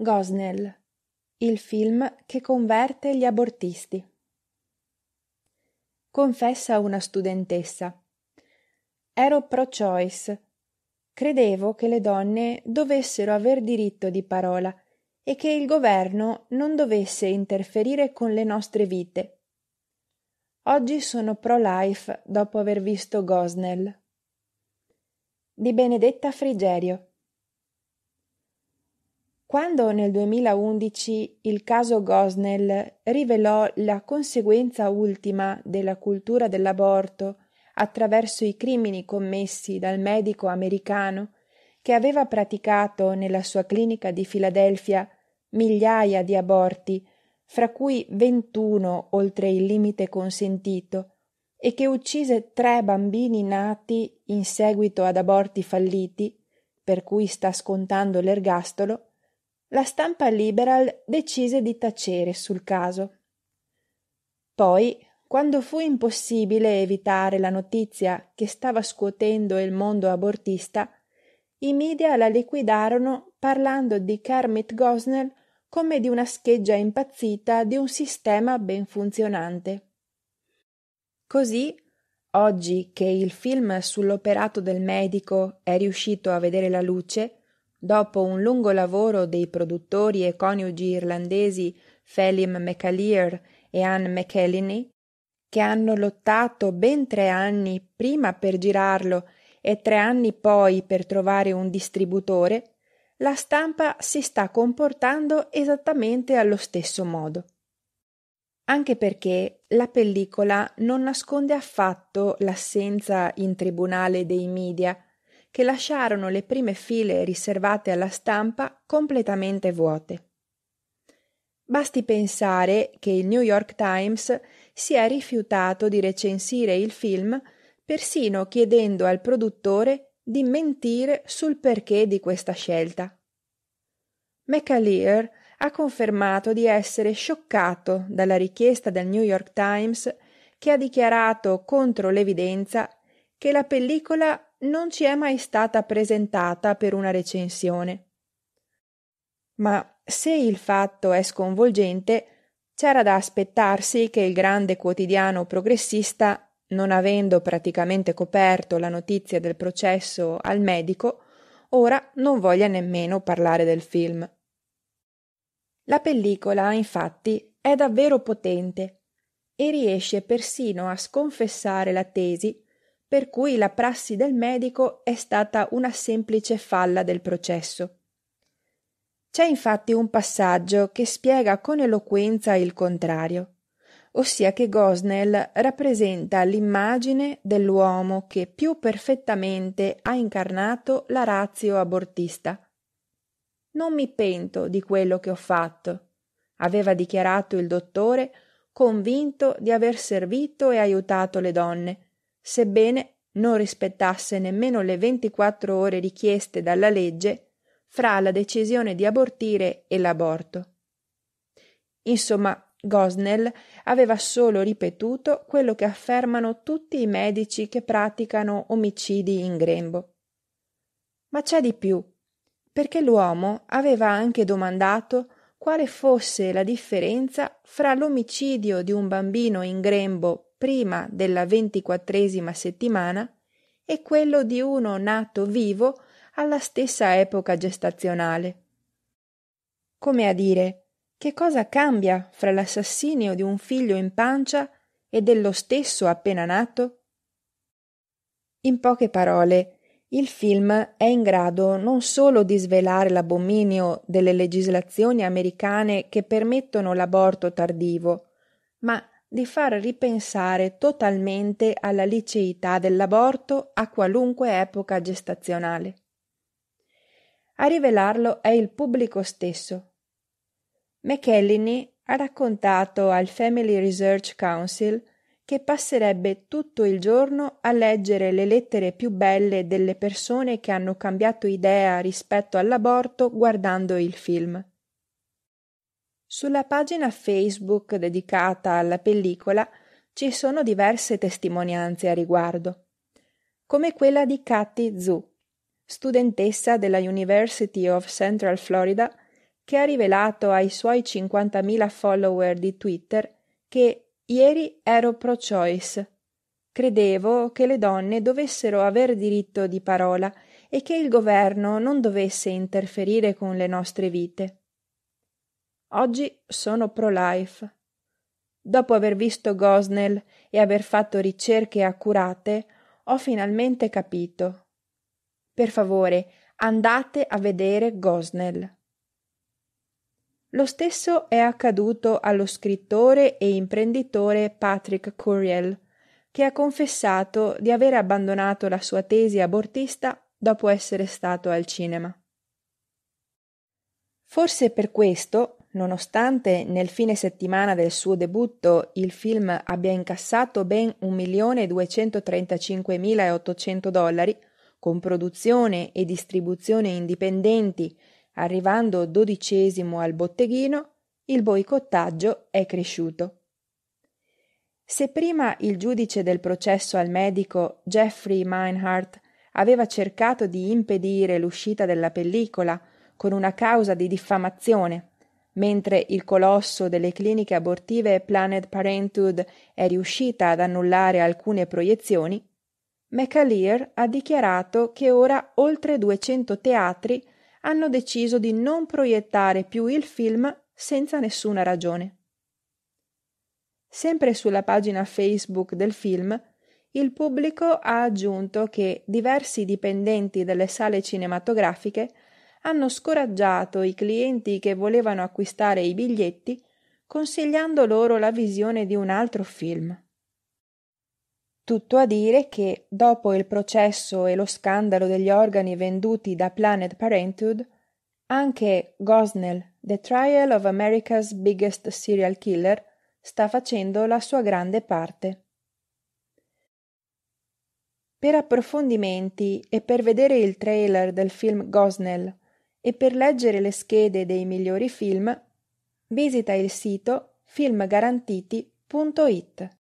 Gosnell, il film che converte gli abortisti. Confessa una studentessa. Ero pro-choice. Credevo che le donne dovessero aver diritto di parola e che il governo non dovesse interferire con le nostre vite. Oggi sono pro-life dopo aver visto Gosnell. Di Benedetta Frigerio quando nel 2011 il caso Gosnell rivelò la conseguenza ultima della cultura dell'aborto attraverso i crimini commessi dal medico americano che aveva praticato nella sua clinica di Filadelfia migliaia di aborti, fra cui ventuno oltre il limite consentito, e che uccise tre bambini nati in seguito ad aborti falliti, per cui sta scontando l'ergastolo, la stampa liberal decise di tacere sul caso. Poi, quando fu impossibile evitare la notizia che stava scuotendo il mondo abortista, i media la liquidarono parlando di Kermit Gosnell come di una scheggia impazzita di un sistema ben funzionante. Così, oggi che il film sull'operato del medico è riuscito a vedere la luce, Dopo un lungo lavoro dei produttori e coniugi irlandesi Felim McAleer e Anne McElhinney, che hanno lottato ben tre anni prima per girarlo e tre anni poi per trovare un distributore, la stampa si sta comportando esattamente allo stesso modo. Anche perché la pellicola non nasconde affatto l'assenza in tribunale dei media, che lasciarono le prime file riservate alla stampa completamente vuote. Basti pensare che il New York Times si è rifiutato di recensire il film, persino chiedendo al produttore di mentire sul perché di questa scelta. McAleer ha confermato di essere scioccato dalla richiesta del New York Times che ha dichiarato contro l'evidenza che la pellicola non ci è mai stata presentata per una recensione. Ma se il fatto è sconvolgente, c'era da aspettarsi che il grande quotidiano progressista, non avendo praticamente coperto la notizia del processo al medico, ora non voglia nemmeno parlare del film. La pellicola, infatti, è davvero potente e riesce persino a sconfessare la tesi per cui la prassi del medico è stata una semplice falla del processo. C'è infatti un passaggio che spiega con eloquenza il contrario, ossia che Gosnell rappresenta l'immagine dell'uomo che più perfettamente ha incarnato la razio abortista. Non mi pento di quello che ho fatto, aveva dichiarato il dottore, convinto di aver servito e aiutato le donne, sebbene non rispettasse nemmeno le 24 ore richieste dalla legge fra la decisione di abortire e l'aborto. Insomma, Gosnell aveva solo ripetuto quello che affermano tutti i medici che praticano omicidi in grembo. Ma c'è di più, perché l'uomo aveva anche domandato quale fosse la differenza fra l'omicidio di un bambino in grembo prima della ventiquattresima settimana e quello di uno nato vivo alla stessa epoca gestazionale. Come a dire, che cosa cambia fra l'assassinio di un figlio in pancia e dello stesso appena nato? In poche parole, il film è in grado non solo di svelare l'abominio delle legislazioni americane che permettono l'aborto tardivo, ma di far ripensare totalmente alla liceità dell'aborto a qualunque epoca gestazionale. A rivelarlo è il pubblico stesso. McKelleny ha raccontato al Family Research Council che passerebbe tutto il giorno a leggere le lettere più belle delle persone che hanno cambiato idea rispetto all'aborto guardando il film. Sulla pagina Facebook dedicata alla pellicola ci sono diverse testimonianze a riguardo, come quella di Kathy Zhu, studentessa della University of Central Florida, che ha rivelato ai suoi 50.000 follower di Twitter che ieri ero pro-choice. Credevo che le donne dovessero aver diritto di parola e che il governo non dovesse interferire con le nostre vite. Oggi sono pro-life. Dopo aver visto Gosnell e aver fatto ricerche accurate, ho finalmente capito. Per favore, andate a vedere Gosnell. Lo stesso è accaduto allo scrittore e imprenditore Patrick Curiel, che ha confessato di aver abbandonato la sua tesi abortista dopo essere stato al cinema. Forse per questo nonostante nel fine settimana del suo debutto il film abbia incassato ben 1.235.800 dollari, con produzione e distribuzione indipendenti, arrivando dodicesimo al botteghino, il boicottaggio è cresciuto. Se prima il giudice del processo al medico Jeffrey Meinhardt aveva cercato di impedire l'uscita della pellicola con una causa di diffamazione, mentre il colosso delle cliniche abortive Planet Parenthood è riuscita ad annullare alcune proiezioni, McAleer ha dichiarato che ora oltre 200 teatri hanno deciso di non proiettare più il film senza nessuna ragione. Sempre sulla pagina Facebook del film, il pubblico ha aggiunto che diversi dipendenti delle sale cinematografiche hanno scoraggiato i clienti che volevano acquistare i biglietti consigliando loro la visione di un altro film. Tutto a dire che, dopo il processo e lo scandalo degli organi venduti da Planet Parenthood, anche Gosnell, The Trial of America's Biggest Serial Killer, sta facendo la sua grande parte. Per approfondimenti e per vedere il trailer del film Gosnell e per leggere le schede dei migliori film visita il sito filmgarantiti.it.